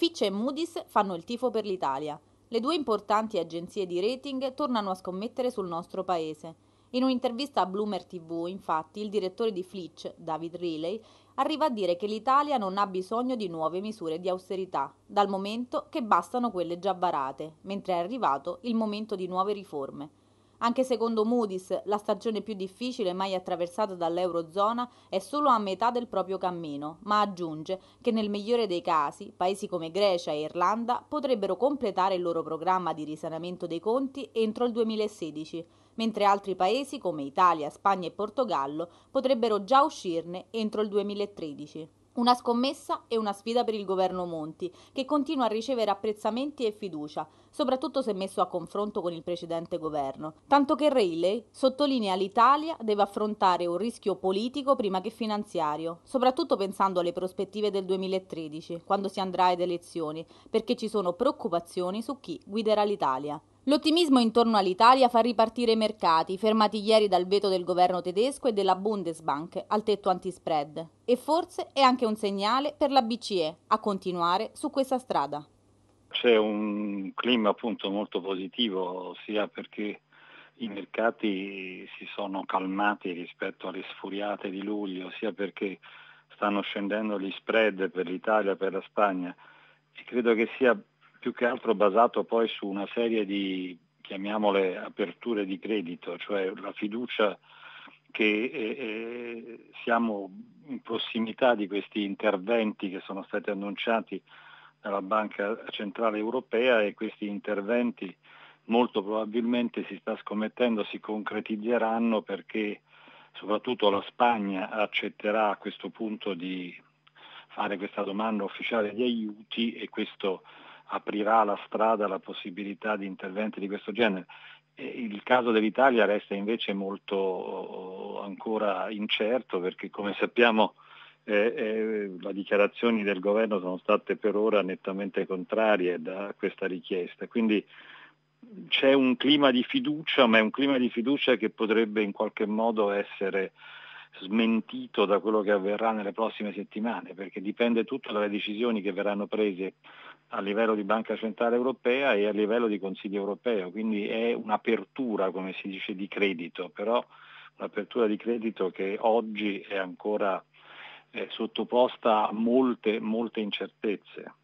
Fitch e Moody's fanno il tifo per l'Italia. Le due importanti agenzie di rating tornano a scommettere sul nostro paese. In un'intervista a Bloomer TV, infatti, il direttore di Fitch, David Riley, arriva a dire che l'Italia non ha bisogno di nuove misure di austerità, dal momento che bastano quelle già varate, mentre è arrivato il momento di nuove riforme. Anche secondo Moody's, la stagione più difficile mai attraversata dall'Eurozona è solo a metà del proprio cammino, ma aggiunge che nel migliore dei casi paesi come Grecia e Irlanda potrebbero completare il loro programma di risanamento dei conti entro il 2016, mentre altri paesi come Italia, Spagna e Portogallo potrebbero già uscirne entro il 2013. Una scommessa e una sfida per il governo Monti, che continua a ricevere apprezzamenti e fiducia, soprattutto se messo a confronto con il precedente governo. Tanto che Rayleigh sottolinea l'Italia deve affrontare un rischio politico prima che finanziario, soprattutto pensando alle prospettive del 2013, quando si andrà ad elezioni, perché ci sono preoccupazioni su chi guiderà l'Italia. L'ottimismo intorno all'Italia fa ripartire i mercati, fermati ieri dal veto del governo tedesco e della Bundesbank al tetto antispread. E forse è anche un segnale per la BCE a continuare su questa strada c'è un clima appunto molto positivo sia perché i mercati si sono calmati rispetto alle sfuriate di luglio, sia perché stanno scendendo gli spread per l'Italia e per la Spagna e credo che sia più che altro basato poi su una serie di, chiamiamole, aperture di credito, cioè la fiducia che eh, eh siamo in prossimità di questi interventi che sono stati annunciati dalla Banca Centrale Europea e questi interventi molto probabilmente si sta scommettendo si concretizzeranno perché soprattutto la Spagna accetterà a questo punto di fare questa domanda ufficiale di aiuti e questo aprirà la strada alla possibilità di interventi di questo genere. Il caso dell'Italia resta invece molto oh, ancora incerto perché come sappiamo eh, eh, le dichiarazioni del governo sono state per ora nettamente contrarie da questa richiesta. Quindi c'è un clima di fiducia, ma è un clima di fiducia che potrebbe in qualche modo essere smentito da quello che avverrà nelle prossime settimane, perché dipende tutto dalle decisioni che verranno prese a livello di Banca Centrale Europea e a livello di Consiglio Europeo, quindi è un'apertura, come si dice, di credito, però un'apertura di credito che oggi è ancora sottoposta a molte, molte incertezze.